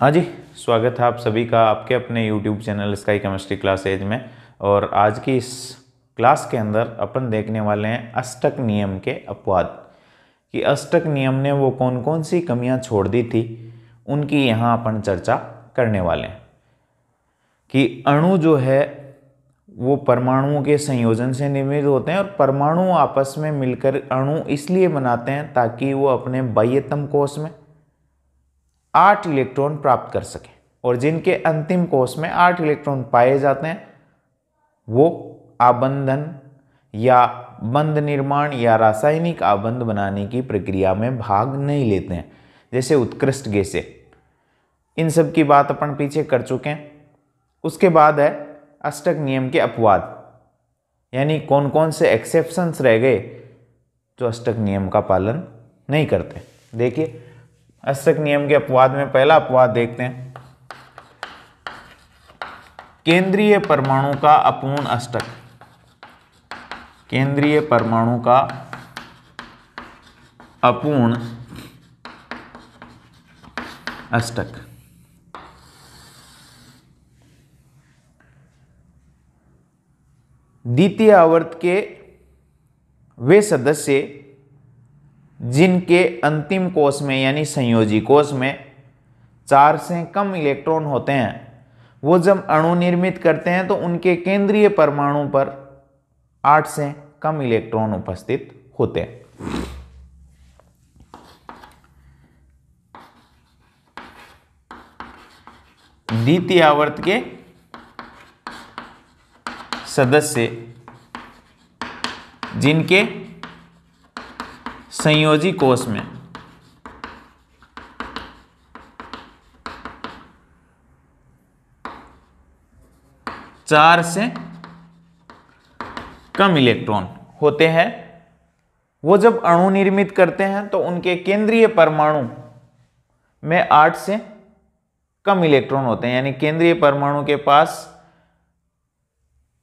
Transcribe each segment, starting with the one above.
हाँ जी स्वागत है आप सभी का आपके अपने YouTube channel Sky Chemistry Class एज में और आज की इस क्लास के अंदर अपन देखने वाले हैं अष्टक नियम के अपवाद कि अष्टक नियम ने वो कौन कौन सी कमियां छोड़ दी थी उनकी यहाँ अपन चर्चा करने वाले हैं कि अणु जो है वो परमाणुओं के संयोजन से निर्मित होते हैं और परमाणु आपस में मिलकर अणु इसलिए बनाते हैं ताकि वो अपने बाह्यतम कोष में आठ इलेक्ट्रॉन प्राप्त कर सकें और जिनके अंतिम कोष में आठ इलेक्ट्रॉन पाए जाते हैं वो आबंधन या बंद निर्माण या रासायनिक आबंध बनाने की प्रक्रिया में भाग नहीं लेते हैं जैसे उत्कृष्ट गैसे इन सब की बात अपन पीछे कर चुके हैं उसके बाद है अष्टक नियम के अपवाद यानी कौन कौन से एक्सेप्शंस रह गए जो अष्टक नियम का पालन नहीं करते देखिए अशक नियम के अपवाद में पहला अपवाद देखते हैं केंद्रीय परमाणु का अपूर्ण अष्टक केंद्रीय परमाणु का अपूर्ण अष्टक द्वितीय आवर्त के वे सदस्य जिनके अंतिम कोष में यानी संयोजी कोष में चार से कम इलेक्ट्रॉन होते हैं वो जब अणु निर्मित करते हैं तो उनके केंद्रीय परमाणु पर आठ से कम इलेक्ट्रॉन उपस्थित होते हैं द्वितीय आवर्त के सदस्य जिनके संयोजी कोष में चार से कम इलेक्ट्रॉन होते हैं वो जब अणु निर्मित करते हैं तो उनके केंद्रीय परमाणु में आठ से कम इलेक्ट्रॉन होते हैं यानी केंद्रीय परमाणु के पास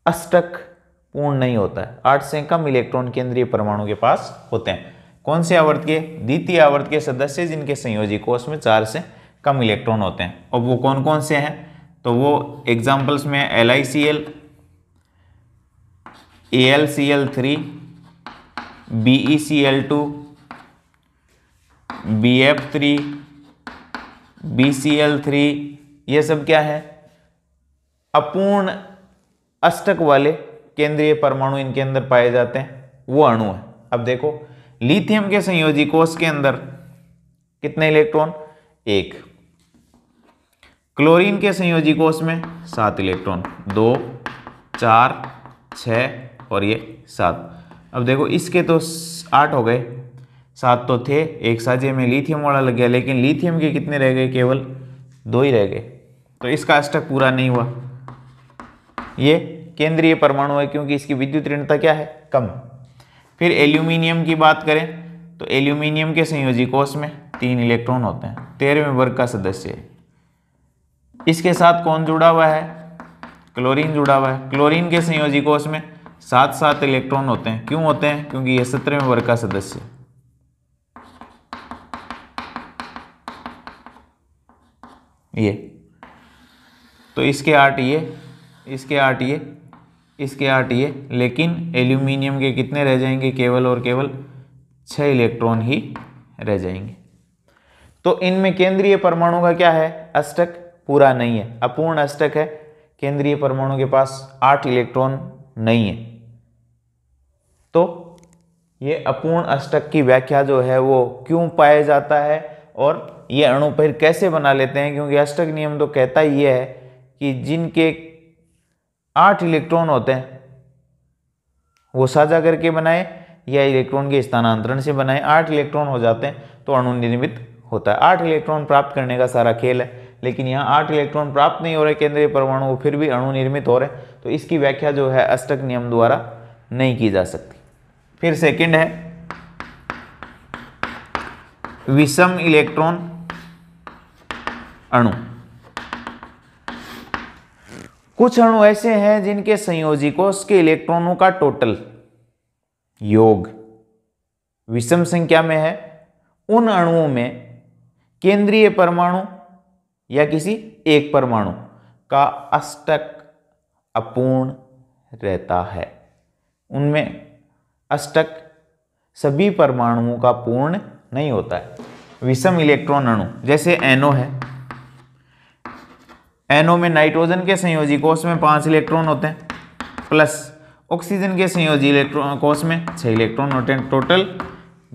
अष्टक पूर्ण नहीं होता है आठ से कम इलेक्ट्रॉन केंद्रीय परमाणु के पास होते हैं कौन से आवर्त के द्वितीय आवर्त के सदस्य जिनके संयोजी कोष में चार से कम इलेक्ट्रॉन होते हैं और वो कौन कौन से हैं तो वो एग्जाम्पल्स में L I C L A L C L three B E C L two B F three B C L three ये सब क्या है अपूर्ण अष्टक वाले केंद्रीय परमाणु इनके अंदर पाए जाते हैं वो अणु है अब देखो लिथियम के संयोजी कोष के अंदर कितने इलेक्ट्रॉन एक क्लोरीन के संयोजी कोष में सात इलेक्ट्रॉन दो चार छ और ये सात अब देखो इसके तो आठ हो गए सात तो थे एक साझे में लिथियम वाला लग गया लेकिन लिथियम के कितने रह गए केवल दो ही रह गए तो इसका अष्टक पूरा नहीं हुआ ये केंद्रीय परमाणु है क्योंकि इसकी विद्युत ऋणता क्या है कम फिर एल्यूमिनियम की बात करें तो एल्यूमिनियम के संयोजी कोष में तीन इलेक्ट्रॉन होते हैं तेरहवें वर्ग का सदस्य है इसके साथ कौन जुड़ा हुआ है क्लोरीन जुड़ा हुआ है क्लोरीन के संयोजी कोष में सात सात इलेक्ट्रॉन होते हैं क्यों होते हैं क्योंकि यह सत्रहवें वर्ग का सदस्य है ये तो इसके आठ ये इसके आठ ये इसके आठ ये लेकिन एल्यूमिनियम के कितने रह जाएंगे केवल और केवल छः इलेक्ट्रॉन ही रह जाएंगे तो इनमें केंद्रीय परमाणु का क्या है अष्टक पूरा नहीं है अपूर्ण अष्टक है केंद्रीय परमाणु के पास आठ इलेक्ट्रॉन नहीं है तो ये अपूर्ण अष्टक की व्याख्या जो है वो क्यों पाया जाता है और ये अणु फिर कैसे बना लेते हैं क्योंकि अष्टक नियम तो कहता ही ये है कि जिनके आठ इलेक्ट्रॉन होते हैं वो साझा करके बनाए या इलेक्ट्रॉन के स्थानांतरण से बनाए आठ इलेक्ट्रॉन हो जाते हैं तो अणु निर्मित होता है आठ इलेक्ट्रॉन प्राप्त करने का सारा खेल है लेकिन यहाँ आठ इलेक्ट्रॉन प्राप्त नहीं हो रहे केंद्रीय परमाणु फिर भी अणु निर्मित हो रहे तो इसकी व्याख्या जो है अष्टक नियम द्वारा नहीं की जा सकती फिर सेकेंड है विषम इलेक्ट्रॉन अणु कुछ अणु ऐसे हैं जिनके संयोजिको उसके इलेक्ट्रॉनों का टोटल योग विषम संख्या में है उन अणुओं में केंद्रीय परमाणु या किसी एक परमाणु का अष्टक अपूर्ण रहता है उनमें अष्टक सभी परमाणुओं का पूर्ण नहीं होता है विषम इलेक्ट्रॉन अणु जैसे एनो है एनओ में नाइट्रोजन के संयोजी कोष में पांच इलेक्ट्रॉन होते हैं प्लस ऑक्सीजन के संयोजी इलेक्ट्रॉन कोष में छह इलेक्ट्रॉन होते हैं टोटल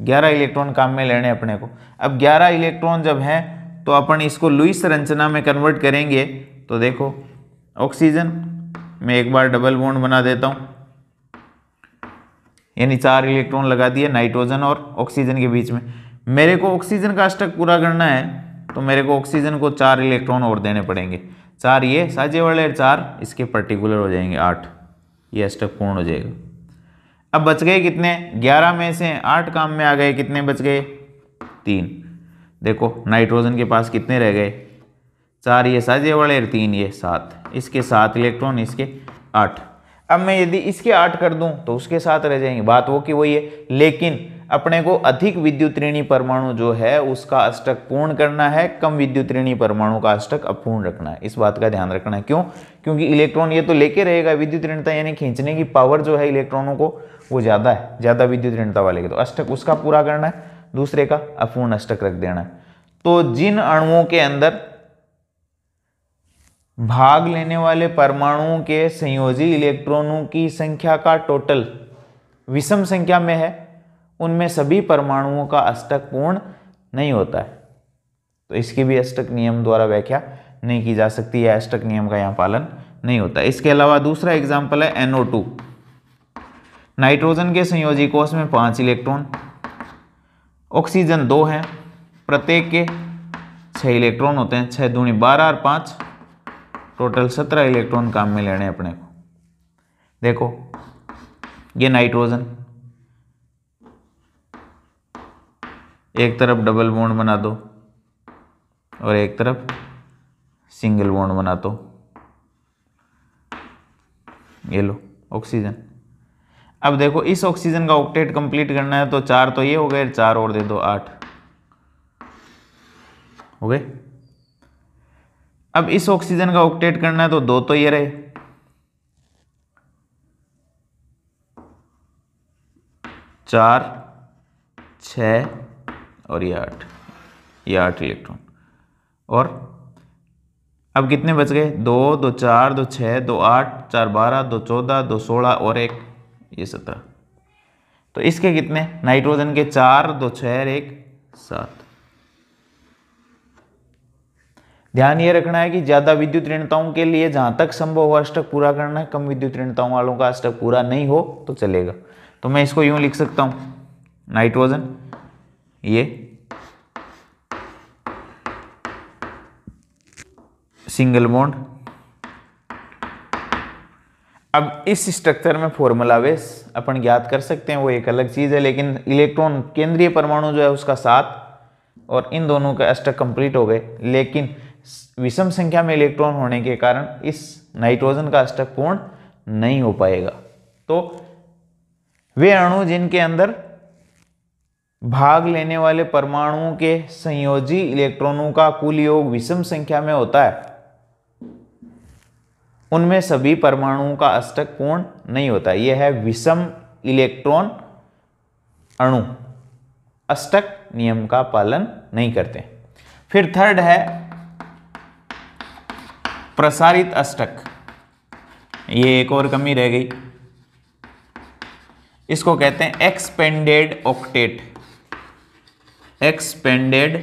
ग्यारह इलेक्ट्रॉन काम में लेने अपने को अब ग्यारह इलेक्ट्रॉन जब हैं तो अपन इसको लुइस संरचना में कन्वर्ट करेंगे तो देखो ऑक्सीजन मैं एक बार डबल बॉन्ड बना देता हूँ यानी चार इलेक्ट्रॉन लगा दिए नाइट्रोजन और ऑक्सीजन के बीच में मेरे को ऑक्सीजन का अष्टक पूरा करना है तो मेरे को ऑक्सीजन को चार इलेक्ट्रॉन और देने पड़ेंगे चार ये साझे वाले चार इसके पर्टिकुलर हो जाएंगे आठ ये अष्टक पूर्ण हो जाएगा अब बच गए कितने ग्यारह में से आठ काम में आ गए कितने बच गए तीन देखो नाइट्रोजन के पास कितने रह गए चार ये साझे वाले तीन ये सात इसके सात इलेक्ट्रॉन इसके आठ अब मैं यदि इसके आठ कर दूं तो उसके साथ रह जाएंगे बात वो कि वही है लेकिन अपने को अधिक विद्युत ऋणी परमाणु जो है उसका अष्टक पूर्ण करना है कम विद्युत ऋणी परमाणु का अष्टक अपूर्ण रखना है इस बात का ध्यान रखना है क्यों क्योंकि इलेक्ट्रॉन ये तो लेके रहेगा विद्युत ऋणता यानी खींचने की पावर जो है इलेक्ट्रॉनों को वो ज़्यादा है ज़्यादा विद्युत ऋणता वाले के तो अष्टक उसका पूरा करना है दूसरे का अपूर्ण अष्टक रख देना है तो जिन अणुओं के अंदर भाग लेने वाले परमाणुओं के संयोजी इलेक्ट्रॉनों की संख्या का टोटल विषम संख्या में है उनमें सभी परमाणुओं का अष्टक पूर्ण नहीं होता है तो इसकी भी अष्टक नियम द्वारा व्याख्या नहीं की जा सकती या अष्टक नियम का यहाँ पालन नहीं होता इसके अलावा दूसरा एग्जाम्पल है एनओ नाइट्रोजन के संयोजी कोष में पाँच इलेक्ट्रॉन ऑक्सीजन दो हैं प्रत्येक के छः इलेक्ट्रॉन होते हैं छः दूनी बारह और पाँच टोटल सत्रह इलेक्ट्रॉन काम में लेने अपने को देखो ये नाइट्रोजन एक तरफ डबल बॉन्ड बना दो और एक तरफ सिंगल बॉन्ड बना दो ये लो ऑक्सीजन अब देखो इस ऑक्सीजन का ऑक्टेट कंप्लीट करना है तो चार तो ये हो गए चार और दे दो आठ हो गए अब इस ऑक्सीजन का ऑक्टेट करना है तो दो तो ये रहे चार छ और ये आठ ये आठ इलेक्ट्रॉन और अब कितने बच गए दो दो चार दो छः दो आठ चार बारह दो चौदह दो सोलह और एक ये सत्रह तो इसके कितने नाइट्रोजन के चार दो छः एक सात ध्यान ये रखना है कि ज़्यादा विद्युत ऋणताओं के लिए जहाँ तक संभव हो अष्टक पूरा करना है कम विद्युत ऋणताओं वालों का अष्टक पूरा नहीं हो तो चलेगा तो मैं इसको यूँ लिख सकता हूँ नाइट्रोजन ये सिंगल बॉन्ड अब इस स्ट्रक्चर में फॉर्मूलावेश अपन ज्ञात कर सकते हैं वो एक अलग चीज़ है लेकिन इलेक्ट्रॉन केंद्रीय परमाणु जो है उसका साथ और इन दोनों का अष्टक कंप्लीट हो गए लेकिन विषम संख्या में इलेक्ट्रॉन होने के कारण इस नाइट्रोजन का अष्टक पूर्ण नहीं हो पाएगा तो वे अणु जिनके अंदर भाग लेने वाले परमाणुओं के संयोजी इलेक्ट्रॉनों का कुल योग विषम संख्या में होता है उनमें सभी परमाणुओं का अष्टक पूर्ण नहीं होता यह है विषम इलेक्ट्रॉन अणु अष्टक नियम का पालन नहीं करते फिर थर्ड है प्रसारित अष्टक ये एक और कमी रह गई इसको कहते हैं एक्सपेंडेड ऑक्टेट एक्सपेंडेड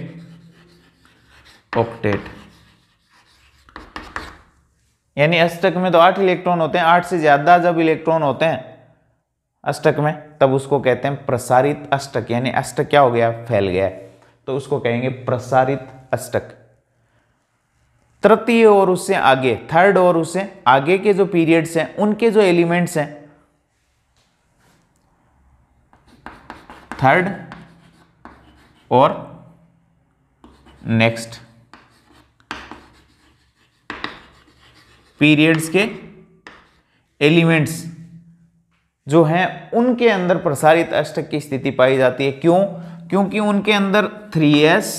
ऑक्टेट यानी अष्टक में तो आठ इलेक्ट्रॉन होते हैं आठ से ज्यादा जब इलेक्ट्रॉन होते हैं अष्टक में तब उसको कहते हैं प्रसारित अष्टक यानी अष्टक क्या हो गया फैल गया तो उसको कहेंगे प्रसारित अष्टक तृतीय और उससे आगे थर्ड और उससे आगे के जो पीरियड्स हैं उनके जो एलिमेंट्स हैं थर्ड और नेक्स्ट पीरियड्स के एलिमेंट्स जो हैं उनके अंदर प्रसारित अष्टक की स्थिति पाई जाती है क्यों क्योंकि उनके अंदर 3s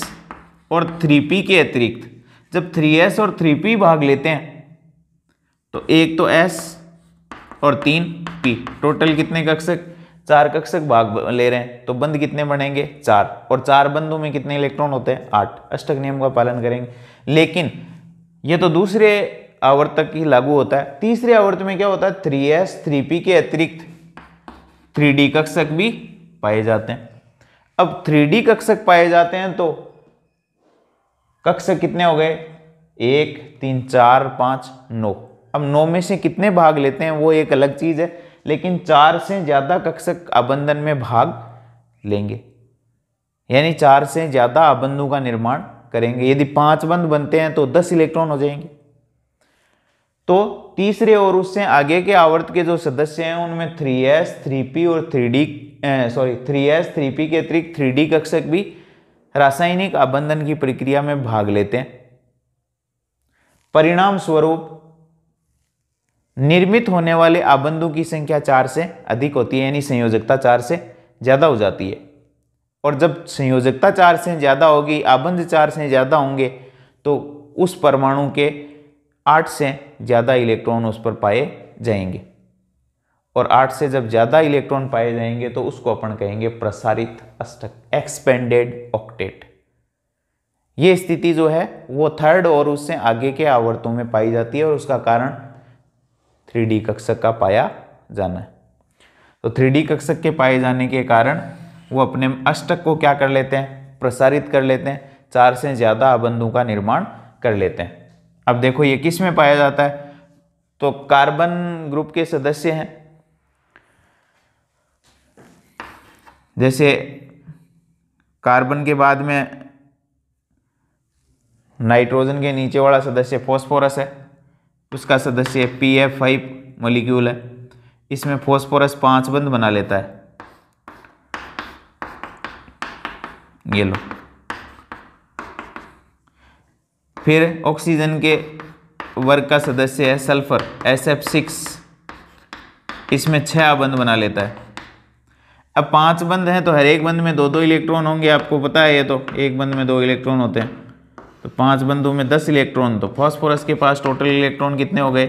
और 3p के अतिरिक्त जब 3s और 3p भाग लेते हैं तो एक तो s और तीन p टोटल कितने कक्षक चार कक्षक भाग ले रहे हैं तो बंद कितने बनेंगे चार और चार बंदों में कितने इलेक्ट्रॉन होते हैं आठ अष्टक नियम का पालन करेंगे लेकिन ये तो दूसरे आवर्तक ही लागू होता है तीसरे आवर्त में क्या होता है थ्री एस थ्री पी के अतिरिक्त थ्री डी कक्षक भी पाए जाते हैं अब थ्री डी कक्षक पाए जाते हैं तो कक्षक कितने हो गए एक तीन चार पाँच नौ अब नौ में से कितने भाग लेते हैं वो एक अलग चीज़ है लेकिन चार से ज़्यादा कक्षक आबंधन में भाग लेंगे यानी चार से ज़्यादा आबंधों का निर्माण करेंगे यदि पांच बंद बनते हैं तो दस इलेक्ट्रॉन हो जाएंगे तो तीसरे और उससे आगे के आवर्त के जो सदस्य हैं उनमें 3s, 3p और 3d सॉरी 3s, 3p के अतिरिक्त 3d कक्षक भी रासायनिक आबंधन की प्रक्रिया में भाग लेते हैं परिणाम स्वरूप निर्मित होने वाले आबंधों की संख्या चार से अधिक होती है यानी संयोजकता चार से ज़्यादा हो जाती है और जब संयोजकता चार से ज़्यादा होगी आबंध चार से ज़्यादा होंगे तो उस परमाणु के आठ से ज़्यादा इलेक्ट्रॉन उस पर पाए जाएंगे और आठ से जब ज़्यादा इलेक्ट्रॉन पाए जाएंगे तो उसको अपन कहेंगे प्रसारित अष्टक एक्सपेंडेड ऑक्टेट ये स्थिति जो है वो थर्ड और उससे आगे के आवर्तों में पाई जाती है और उसका कारण थ्री कक्षक का पाया जाना है तो थ्री कक्षक के पाए जाने के कारण वो अपने अष्टक को क्या कर लेते हैं प्रसारित कर लेते हैं चार से ज़्यादा आबंधों का निर्माण कर लेते हैं अब देखो ये किस में पाया जाता है तो कार्बन ग्रुप के सदस्य हैं जैसे कार्बन के बाद में नाइट्रोजन के नीचे वाला सदस्य फॉस्फोरस है उसका सदस्य पी एफ फाइव मोलिक्यूल है इसमें फोस्फोरस पांच बंद बना लेता है ये लो फिर ऑक्सीजन के वर्ग का सदस्य है सल्फर एस एफ सिक्स इसमें छः आबंद बना लेता है अब पांच बंद हैं तो हर एक बंद में दो दो इलेक्ट्रॉन होंगे आपको पता है ये तो एक बंद में दो इलेक्ट्रॉन होते हैं तो पांच बंधु में दस इलेक्ट्रॉन तो फॉस्फोरस के पास टोटल इलेक्ट्रॉन कितने हो गए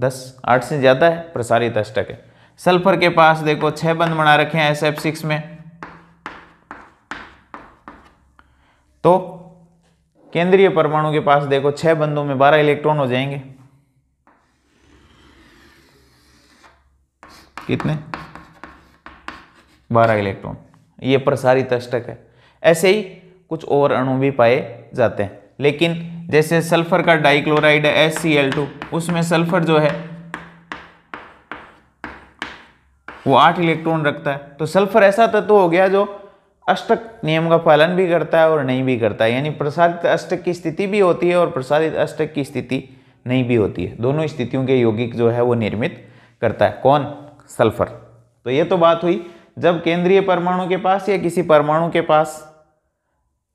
दस आठ से ज़्यादा है प्रसारित अष्टक है सल्फर के पास देखो छः बंद बना रखे हैं एस एफ सिक्स में तो केंद्रीय परमाणु के पास देखो छः बंधों में बारह इलेक्ट्रॉन हो जाएंगे कितने बारह इलेक्ट्रॉन ये प्रसारित अष्टक है ऐसे ही कुछ और अणु भी पाए जाते हैं लेकिन जैसे सल्फर का डाइक्लोराइड है एस उसमें सल्फर जो है वो आठ इलेक्ट्रॉन रखता है तो सल्फर ऐसा तत्व हो गया जो अष्टक नियम का पालन भी करता है और नहीं भी करता है यानी प्रसारित अष्टक की स्थिति भी होती है और प्रसारित अष्टक की स्थिति नहीं भी होती है दोनों स्थितियों के यौगिक जो है वो निर्मित करता है कौन सल्फर तो ये तो बात हुई जब केंद्रीय परमाणु के पास या किसी परमाणु के पास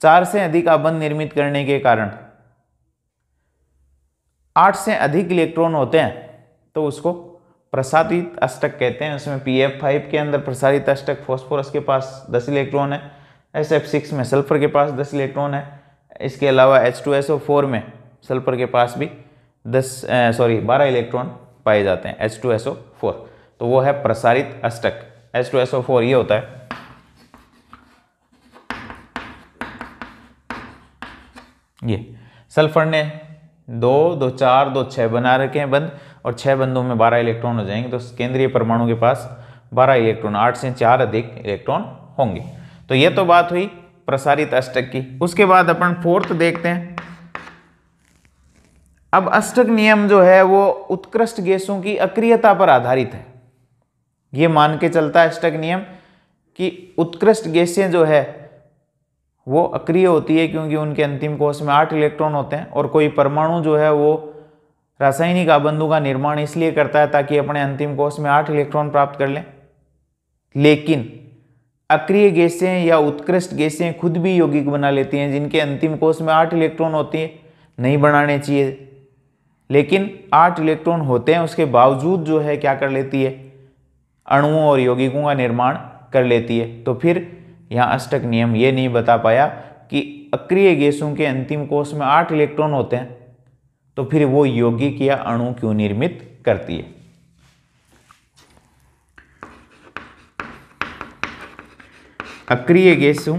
चार से अधिक आबंध निर्मित करने के कारण आठ से अधिक इलेक्ट्रॉन होते हैं तो उसको प्रसारित अष्टक कहते हैं उसमें पी एफ फाइव के अंदर प्रसारित अष्टक फॉस्फोरस के पास दस इलेक्ट्रॉन है एस एफ सिक्स में सल्फर के पास दस इलेक्ट्रॉन है इसके अलावा H two S O four में सल्फर के पास भी दस सॉरी बारह इलेक्ट्रॉन पाए जाते हैं H two S O four तो वो है प्रसारित अष्टक H two S O four ये होता है ये सल्फर ने दो दो चार दो छः बना रखे हैं बंद और छः बंदों में बारह इलेक्ट्रॉन हो जाएंगे तो केंद्रीय परमाणु के पास बारह इलेक्ट्रॉन आठ से चार अधिक इलेक्ट्रॉन होंगे तो ये तो बात हुई प्रसारित अष्टक की उसके बाद अपन फोर्थ देखते हैं अब अष्टक नियम जो है वो उत्कृष्ट गैसों की अक्रियता पर आधारित है ये मान के चलता है अष्टक नियम कि उत्कृष्ट गैसें जो है वो अक्रिय होती है क्योंकि उनके अंतिम कोष में आठ इलेक्ट्रॉन होते हैं और कोई परमाणु जो है वो रासायनिक आबंधों का निर्माण इसलिए करता है ताकि अपने अंतिम कोष में आठ इलेक्ट्रॉन प्राप्त कर लें लेकिन अक्रिय गैसें या उत्कृष्ट गैसें खुद भी यौगिक बना लेती हैं जिनके अंतिम कोष में आठ इलेक्ट्रॉन होती है नहीं बनाने चाहिए लेकिन आठ इलेक्ट्रॉन होते हैं उसके बावजूद जो है क्या कर लेती है अणुओं और यौगिकों का निर्माण कर लेती है तो फिर यहाँ अष्टक नियम ये नहीं बता पाया कि अक्रिय गैसों के अंतिम कोष में आठ इलेक्ट्रॉन होते हैं तो फिर वो यौगिक या अणु क्यों निर्मित करती है अक्रिय गैसों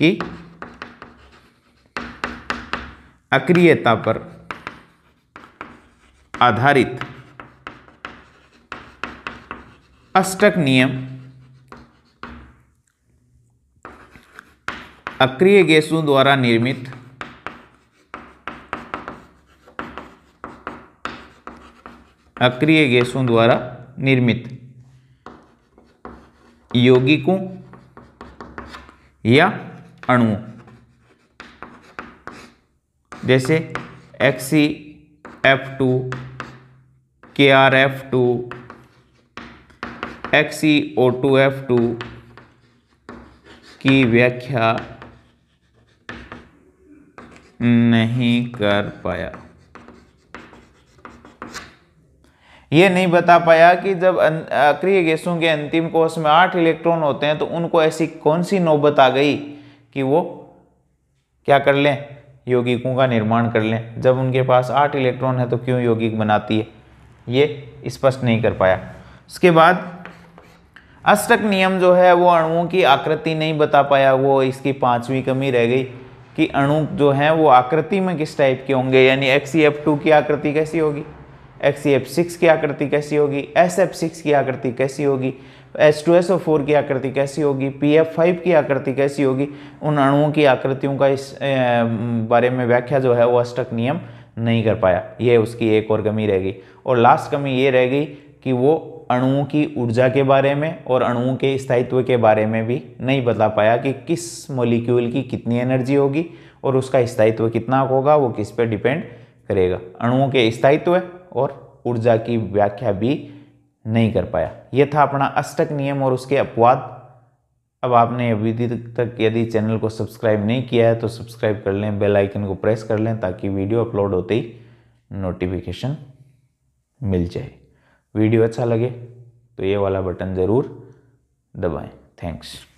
की अक्रियता पर आधारित अष्टक नियम अक्रिय गैसों द्वारा निर्मित अक्रिय गैसों द्वारा निर्मित यौगिकों या अणुओं जैसे Xe F two K R F two XeO2F2 two F two की व्याख्या नहीं कर पाया ये नहीं बता पाया कि जब अक्रिय गैसों के अंतिम कोष में आठ इलेक्ट्रॉन होते हैं तो उनको ऐसी कौन सी नौबत आ गई कि वो क्या कर लें यौगिकों का निर्माण कर लें जब उनके पास आठ इलेक्ट्रॉन है तो क्यों यौगिक बनाती है ये स्पष्ट नहीं कर पाया उसके बाद अष्टक नियम जो है वो अणुओं की आकृति नहीं बता पाया वो इसकी पांचवी कमी रह गई कि अणु जो हैं वो आकृति में किस टाइप के होंगे यानी एक्स e की आकृति कैसी होगी एक्स e की आकृति कैसी होगी एस की आकृति कैसी होगी S two S O four की आकृति कैसी होगी पी एफ फाइव की आकृति कैसी होगी उन अणुओं की आकृतियों का इस बारे में व्याख्या जो है वो अष्टक नियम नहीं कर पाया ये उसकी एक और कमी रह गई और लास्ट कमी ये रह गई कि वो अणुओं की ऊर्जा के बारे में और अणुओं के स्थायित्व के बारे में भी नहीं बता पाया कि किस मॉलिक्यूल की कितनी एनर्जी होगी और उसका स्थायित्व कितना होगा वो किस पर डिपेंड करेगा अणुओं के स्थायित्व और ऊर्जा की व्याख्या भी नहीं कर पाया ये था अपना अष्टक नियम और उसके अपवाद अब आपने अभी तक यदि चैनल को सब्सक्राइब नहीं किया है तो सब्सक्राइब कर लें बेल आइकन को प्रेस कर लें ताकि वीडियो अपलोड होते ही नोटिफिकेशन मिल जाए वीडियो अच्छा लगे तो ये वाला बटन ज़रूर दबाएं थैंक्स